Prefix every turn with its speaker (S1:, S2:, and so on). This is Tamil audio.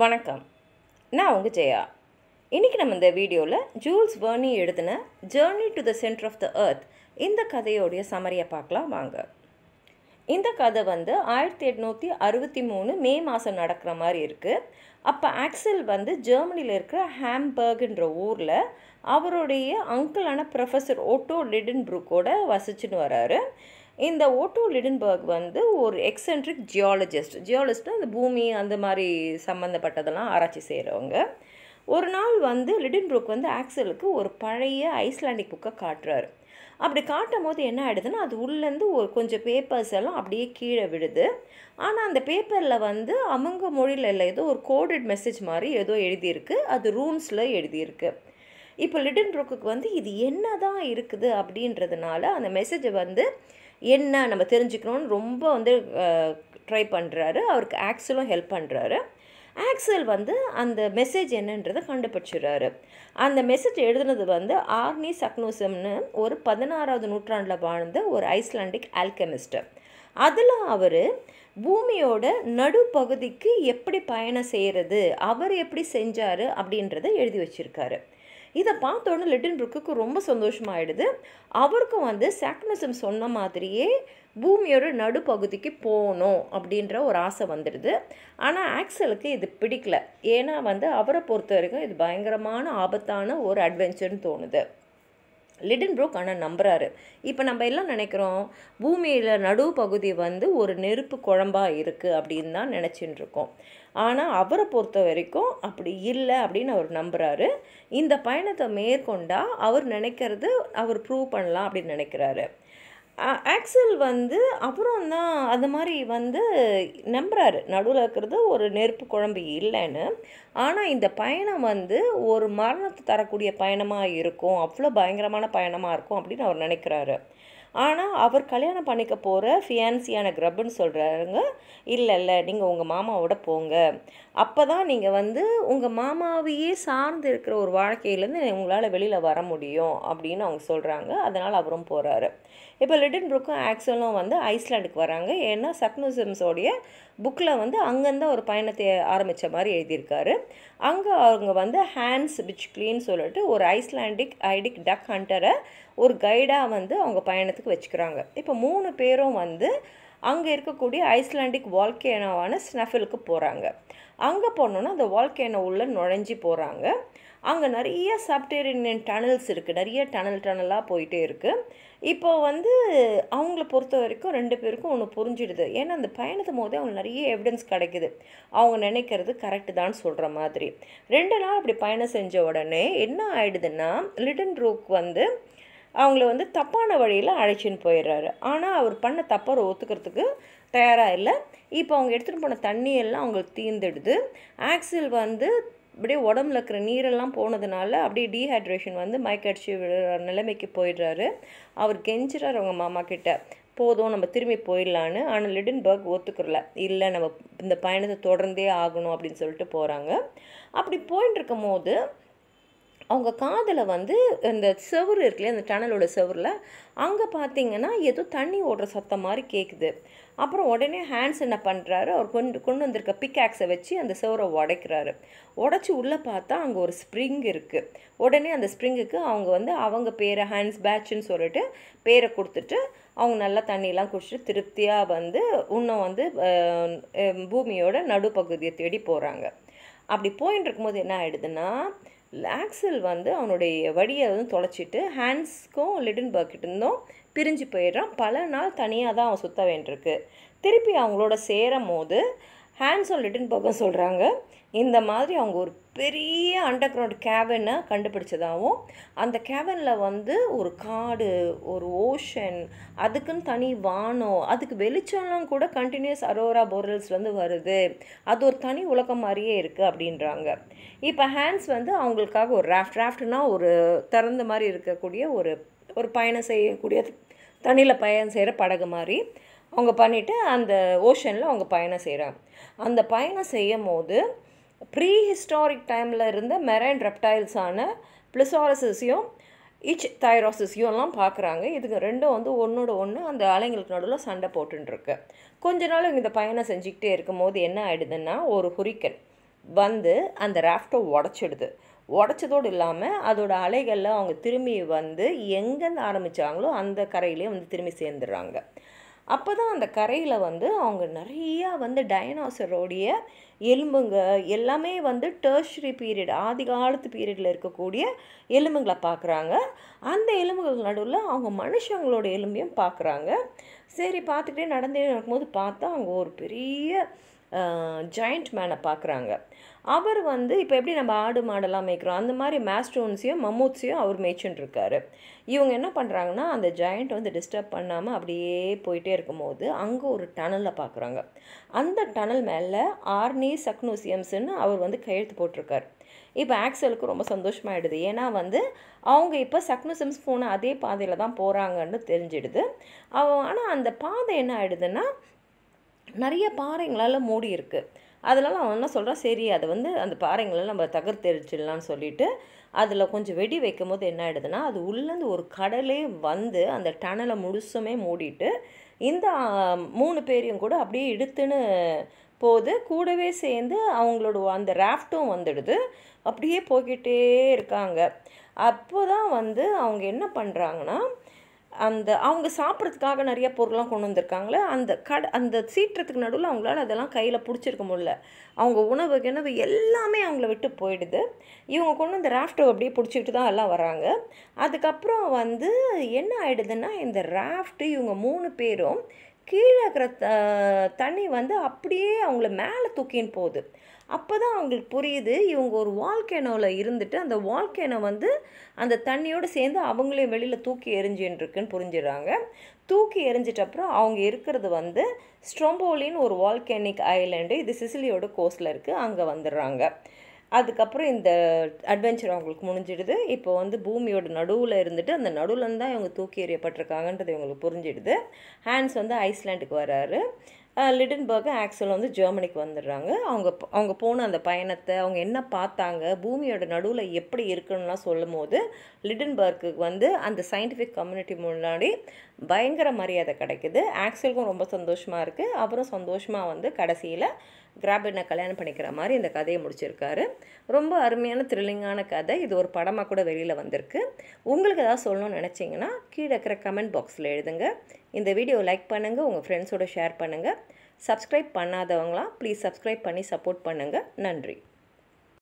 S1: வணக்கம் நான் உங்கள் ஜெயா இன்றைக்கி நம்ம இந்த வீடியோவில் ஜூல்ஸ் வேர்னி எழுதின journey to the centre of the earth இந்த கதையோடைய சமரியை பார்க்கலாம் வாங்க இந்த கதை வந்து ஆயிரத்தி எட்நூற்றி அறுபத்தி மூணு மே மாதம் நடக்கிற மாதிரி இருக்குது அப்போ ஆக்சல் வந்து ஜெர்மனியில் இருக்கிற ஹாம்பர்க்ன்ற ஊரில் அவருடைய அங்கிளான ப்ரொஃபஸர் ஓட்டோ லிடன் ப்ரூக்கோட வசிச்சுன்னு வராரு இந்த ஓட்டோ லிடன்பர்க் வந்து ஒரு எக்ஸென்ட்ரிக் ஜியாலஜிஸ்ட் ஜியாலஜிஸ்ட்டு அந்த பூமி அந்த மாதிரி சம்மந்தப்பட்டதெல்லாம் ஆராய்ச்சி செய்கிறவங்க ஒரு நாள் வந்து லிடன்புரூக் வந்து ஆக்சலுக்கு ஒரு பழைய ஐஸ்லாண்டிக் புக்கை காட்டுறாரு அப்படி காட்டும் போது என்ன ஆகிடுதுன்னா அது உள்ளேருந்து ஒரு கொஞ்சம் பேப்பர்ஸ் எல்லாம் அப்படியே கீழே விடுது ஆனால் அந்த பேப்பரில் வந்து அவங்க மொழியில் இல்லை ஏதோ ஒரு கோடட் மெசேஜ் மாதிரி ஏதோ எழுதியிருக்கு அது ரூன்ஸில் எழுதியிருக்கு இப்போ லிடன் ரோக்குக்கு வந்து இது என்ன தான் இருக்குது அப்படின்றதுனால அந்த மெசேஜை வந்து என்ன நம்ம தெரிஞ்சுக்கணும்னு ரொம்ப வந்து ட்ரை பண்ணுறாரு அவருக்கு ஆக்சலும் ஹெல்ப் பண்ணுறாரு ஆக்சல் வந்து அந்த மெசேஜ் என்னன்றதை கண்டுபிடிச்சிடுறாரு அந்த மெசேஜ் எழுதுனது வந்து ஆர்னி சக்னோசம்னு ஒரு பதினாறாவது நூற்றாண்டில் வாழ்ந்த ஒரு ஐஸ்லாண்டிக் ஆல்கெமிஸ்ட்டு அதில் அவர் பூமியோட நடுப்பகுதிக்கு எப்படி பயணம் செய்கிறது அவர் எப்படி செஞ்சார் அப்படின்றத எழுதி வச்சுருக்காரு இதை பார்த்தோன்னே லிட்டின் புருக்குக்கு ரொம்ப சந்தோஷமாயிடுது அவருக்கும் வந்து சாக்னசம் சொன்ன மாதிரியே பூமியோட நடுப்பகுதிக்கு போகணும் அப்படின்ற ஒரு ஆசை வந்துடுது ஆனால் ஆக்சலுக்கு இது பிடிக்கல ஏன்னா வந்து அவரை பொறுத்த வரைக்கும் இது பயங்கரமான ஆபத்தான ஒரு அட்வென்ச்சர்னு தோணுது லிடன் ப்ரோக் ஆனால் நம்புகிறாரு இப்போ நம்ம எல்லாம் நினைக்கிறோம் பூமியில் நடுப்பகுதி பகுதி வந்து ஒரு நெருப்பு குழம்பாக இருக்குது அப்படின்னு தான் நினச்சின்னு இருக்கோம் ஆனால் அவரை பொறுத்த வரைக்கும் அப்படி இல்லை அப்படின்னு அவர் நம்புகிறாரு இந்த பயணத்தை மேற்கொண்டால் அவர் நினைக்கிறது அவர் ப்ரூவ் பண்ணலாம் அப்படின்னு நினைக்கிறாரு ஆக்சல் வந்து அப்புறம் தான் அது மாதிரி வந்து நம்புறாரு நடுவில் இருக்கிறது ஒரு நெருப்பு குழம்பு இல்லைன்னு ஆனால் இந்த பயணம் வந்து ஒரு மரணத்தை தரக்கூடிய பயணமாக இருக்கும் அவ்வளோ பயங்கரமான பயணமாக இருக்கும் அப்படின்னு அவர் நினைக்கிறாரு ஆனால் அவர் கல்யாணம் பண்ணிக்க போகிற ஃபியான்சியான கிரப்புன்னு சொல்கிறாருங்க இல்லை இல்லை நீங்கள் உங்கள் மாமாவோட போங்க அப்போ தான் நீங்கள் வந்து உங்கள் மாமாவையே சார்ந்து இருக்கிற ஒரு வாழ்க்கையிலேருந்து உங்களால் வெளியில் வர முடியும் அப்படின்னு அவங்க சொல்கிறாங்க அதனால் அவரும் போகிறாரு இப்போ லிட்டன் புருக்கும் ஆக்சலும் வந்து ஐஸ்லாண்டுக்கு வராங்க ஏன்னா சக்னோசிம்ஸோடைய புக்கில் வந்து அங்கேருந்து ஒரு பயணத்தை ஆரம்பித்த மாதிரி எழுதியிருக்காரு அங்கே அவங்க வந்து ஹேண்ட்ஸ் பிச் கிளீன் சொல்லிட்டு ஒரு ஐஸ்லாண்டிக் ஐடிக் டக் ஹண்டரை ஒரு கைடாக வந்து அவங்க பயணத்துக்கு வச்சுக்கிறாங்க இப்போ மூணு பேரும் வந்து அங்கே இருக்கக்கூடிய ஐஸ்லாண்டிக் வால்கேனோவான ஸ்னஃபிலுக்கு போகிறாங்க அங்கே போனோன்னா அந்த வால்கேனோ உள்ளே நுழைஞ்சி போகிறாங்க அங்கே நிறைய சப்டேரியன் டனல்ஸ் இருக்குது நிறைய டனல் டனலாக போயிட்டே இருக்குது இப்போ வந்து அவங்கள பொறுத்த வரைக்கும் ரெண்டு பேருக்கும் ஒன்று புரிஞ்சிடுது ஏன்னா அந்த பயணத்து போதே அவங்க நிறைய எவிடன்ஸ் கிடைக்குது அவங்க நினைக்கிறது கரெக்டு தான் சொல்கிற மாதிரி ரெண்டு நாள் அப்படி பயணம் செஞ்ச உடனே என்ன ஆயிடுதுன்னா லிடன் ரூக் வந்து அவங்கள வந்து தப்பான வழியில் அழைச்சின்னு போயிடுறாரு ஆனால் அவர் பண்ண தப்பை ஒத்துக்கிறதுக்கு தயாராக இல்லை இப்போ அவங்க எடுத்துகிட்டு போன தண்ணியெல்லாம் அவங்களுக்கு தீர்ந்துடுது ஆக்சில் வந்து அப்படியே உடம்புல இருக்கிற நீரெல்லாம் போனதுனால அப்படியே டீஹைட்ரேஷன் வந்து மயக்கடிச்சு விடுற நிலைமைக்கு போயிடுறாரு அவர் கெஞ்சிறாரு அவங்க மாமா கிட்ட போதும் நம்ம திரும்பி போயிடலான்னு ஆனால் லிடன்பர்க் ஒத்துக்கிறல இல்லை நம்ம இந்த பயணத்தை தொடர்ந்தே ஆகணும் அப்படின்னு சொல்லிட்டு போகிறாங்க அப்படி போயின்னு இருக்கும் போது அவங்க காதில் வந்து இந்த செவுறு இருக்குல்லையே அந்த டனலோட செவரில் அங்கே பார்த்தீங்கன்னா ஏதோ தண்ணி ஓடுற சத்தம் மாதிரி கேட்குது அப்புறம் உடனே ஹேண்ட்ஸ் என்ன பண்ணுறாரு அவர் கொண்டு கொண்டு வந்திருக்க பிக்காக்ஸை வச்சு அந்த செவரை உடைக்கிறாரு உடச்சி உள்ளே பார்த்தா அங்கே ஒரு ஸ்ப்ரிங் இருக்குது உடனே அந்த ஸ்ப்ரிங்குக்கு அவங்க வந்து அவங்க பேரை ஹேண்ட்ஸ் பேட்ச்னு சொல்லிட்டு பேரை கொடுத்துட்டு அவங்க நல்லா தண்ணியெலாம் குடிச்சிட்டு திருப்தியாக வந்து இன்னும் வந்து பூமியோட நடுப்பகுதியை தேடி போகிறாங்க அப்படி போயின்னு இருக்கும்போது என்ன ஆகிடுதுன்னா ஆக்சல் வந்து அவனுடைய வடியை வந்து தொலைச்சிட்டு ஹேண்ட்ஸ்க்கும் லிடன்பர்க்கிட்ட இருந்தும் பிரிஞ்சு போயிடுறான் பல நாள் தனியாக தான் அவன் சுற்ற வேண்டியிருக்கு திருப்பி அவங்களோட சேரும் போது ஹேண்ட்ஸும் லிடன்பர்க்கும் சொல்கிறாங்க இந்த மாதிரி அவங்க ஒரு பெரிய அண்டர் கிரவுண்ட் கேபினை கண்டுபிடிச்சதாகவும் அந்த கேபனில் வந்து ஒரு காடு ஒரு ஓஷன் அதுக்குன்னு தனி வானம் அதுக்கு வெளிச்சம்லாம் கூட கண்டினியூஸ் அரோரா போரல்ஸ் வந்து வருது அது ஒரு தனி உலகம் மாதிரியே இருக்குது அப்படின்றாங்க இப்போ ஹேண்ட்ஸ் வந்து அவங்களுக்காக ஒரு ராஃப்ட் ராஃப்ட்னா ஒரு திறந்த மாதிரி இருக்கக்கூடிய ஒரு ஒரு பயணம் செய்யக்கூடிய தண்ணியில் பயணம் செய்கிற படகு மாதிரி அவங்க பண்ணிவிட்டு அந்த ஓஷனில் அவங்க பயணம் செய்கிறாங்க அந்த பயணம் செய்யும் போது ப்ரீ ஹிஸ்டாரிக் டைமில் இருந்த மெரைன் ரெப்டைல்ஸான பிளிசாரசஸையும் இச் தைராசிஸையும் எல்லாம் பார்க்குறாங்க இதுக்கு ரெண்டும் வந்து ஒன்றோட ஒன்று அந்த அலைங்களுக்கு நடுவில் சண்டை போட்டுருக்கு கொஞ்ச நாள் இந்த பயணம் செஞ்சுக்கிட்டே இருக்கும் போது என்ன ஆகிடுதுன்னா ஒரு ஹுரிக்கன் வந்து அந்த ராஃப்டை உடச்சிடுது உடச்சதோடு இல்லாமல் அதோட அலைகளில் அவங்க திரும்பி வந்து எங்கேருந்து ஆரம்பித்தாங்களோ அந்த கரையிலே வந்து திரும்பி சேர்ந்துடுறாங்க அப்போ தான் அந்த கரையில் வந்து அவங்க நிறையா வந்து டைனாசரோடைய எலும்புங்க எல்லாமே வந்து டர்ஷரி பீரியட் ஆதி காலத்து பீரியடில் இருக்கக்கூடிய எலும்புங்களை பார்க்குறாங்க அந்த எலும்புகள் நடுவில் அவங்க மனுஷங்களோட எலும்பையும் பார்க்குறாங்க சரி பார்த்துக்கிட்டே நடந்தே நடக்கும்போது பார்த்தா அவங்க ஒரு பெரிய ஜாயிண்ட் மேனை பார்க்குறாங்க அவர் வந்து இப்போ எப்படி நம்ம ஆடு மாடெல்லாம் மேய்க்கிறோம் அந்த மாதிரி மேஸ்டோன்ஸையும் மம்மூத்ஸையும் அவர் மேய்ச்சுட்டுருக்காரு இவங்க என்ன பண்ணுறாங்கன்னா அந்த ஜாயிண்ட் வந்து டிஸ்டர்ப் பண்ணாமல் அப்படியே போயிட்டே இருக்கும்போது அங்கே ஒரு டனலை பார்க்குறாங்க அந்த டனல் மேலே ஆர்னி சக்னூசியம்ஸ்னு அவர் வந்து கையெழுத்து போட்டிருக்கார் இப்போ ஆக்சலுக்கு ரொம்ப சந்தோஷமாயிடுது ஏன்னா வந்து அவங்க இப்போ சக்னூசியம்ஸ் போன அதே பாதையில் தான் போகிறாங்கன்னு தெரிஞ்சிடுது அவ ஆனால் அந்த பாதை என்ன ஆகிடுதுன்னா நிறைய பாறைங்களால் மூடி இருக்குது அதனால் அவன் என்ன சொல்கிறான் சரி அதை வந்து அந்த பாறைங்களை நம்ம தகர்த்தெரிச்சிடலான்னு சொல்லிட்டு அதில் கொஞ்சம் வெடி வைக்கும் போது என்ன ஆகிடுதுன்னா அது உள்ளேருந்து ஒரு கடலே வந்து அந்த டனலை முழுசுமே மூடிட்டு இந்த மூணு பேரையும் கூட அப்படியே இழுத்துன்னு போது கூடவே சேர்ந்து அவங்களோட அந்த ராஃப்ட்டும் வந்துடுது அப்படியே போய்கிட்டே இருக்காங்க அப்போ தான் வந்து அவங்க என்ன பண்ணுறாங்கன்னா அந்த அவங்க சாப்பிட்றதுக்காக நிறைய பொருள்லாம் கொண்டு வந்திருக்காங்களே அந்த கட அந்த சீற்றத்துக்கு நடுவில் அவங்களால அதெல்லாம் கையில் பிடிச்சிருக்க முடியல அவங்க உணவு கிணவு எல்லாமே அவங்கள விட்டு போயிடுது இவங்க கொண்டு அந்த ராஃப்டோ அப்படியே பிடிச்சிக்கிட்டு தான் எல்லாம் வராங்க அதுக்கப்புறம் வந்து என்ன ஆகிடுதுன்னா இந்த ராஃப்ட்டு இவங்க மூணு பேரும் கீழே இருக்கிற த தண்ணி வந்து அப்படியே அவங்கள மேலே தூக்கின்னு போகுது அப்போ தான் அவங்களுக்கு புரியுது இவங்க ஒரு வால்கேனோவில் இருந்துட்டு அந்த வால்கேனோ வந்து அந்த தண்ணியோடு சேர்ந்து அவங்களையும் வெளியில் தூக்கி எரிஞ்சுட்டுருக்குன்னு புரிஞ்சிடுறாங்க தூக்கி எரிஞ்சிட்ட அப்புறம் அவங்க இருக்கிறது வந்து ஸ்ட்ரோம்போலின்னு ஒரு வால்கேனிக் ஐலண்டு இது சிசிலியோட கோஸ்டில் இருக்குது அங்கே வந்துடுறாங்க அதுக்கப்புறம் இந்த அட்வென்ச்சர் அவங்களுக்கு முடிஞ்சிடுது இப்போ வந்து பூமியோட நடுவில் இருந்துட்டு அந்த நடுவில் தான் இவங்க தூக்கி எறியப்பட்டிருக்காங்கன்றது இவங்களுக்கு புரிஞ்சிடுது ஹேண்ட்ஸ் வந்து ஐஸ்லாண்டுக்கு வராரு லிடன்பர்க்கு ஆக்சுவல் வந்து ஜெர்மனிக்கு வந்துடுறாங்க அவங்க அவங்க போன அந்த பயணத்தை அவங்க என்ன பார்த்தாங்க பூமியோட நடுவில் எப்படி இருக்குன்னுலாம் சொல்லும் போது லிடன்பர்க்கு வந்து அந்த சயின்டிஃபிக் கம்யூனிட்டி முன்னாடி பயங்கர மரியாதை கிடைக்குது ஆக்சுவலுக்கும் ரொம்ப சந்தோஷமாக இருக்குது அப்புறம் சந்தோஷமாக வந்து கடைசியில் கிராபினை கல்யாணம் பண்ணிக்கிற மாதிரி இந்த கதையை முடிச்சிருக்காரு ரொம்ப அருமையான த்ரில்லிங்கான கதை இது ஒரு படமாக கூட வெளியில் வந்திருக்கு உங்களுக்கு ஏதாவது சொல்லணும்னு நினச்சிங்கன்னா கீழே இருக்கிற கமெண்ட் பாக்ஸில் எழுதுங்க இந்த வீடியோ லைக் பண்ணுங்கள் உங்கள் ஃப்ரெண்ட்ஸோடு ஷேர் பண்ணுங்கள் சப்ஸ்கிரைப் பண்ணாதவங்களாம் ப்ளீஸ் சப்ஸ்கிரைப் பண்ணி சப்போர்ட் பண்ணுங்கள் நன்றி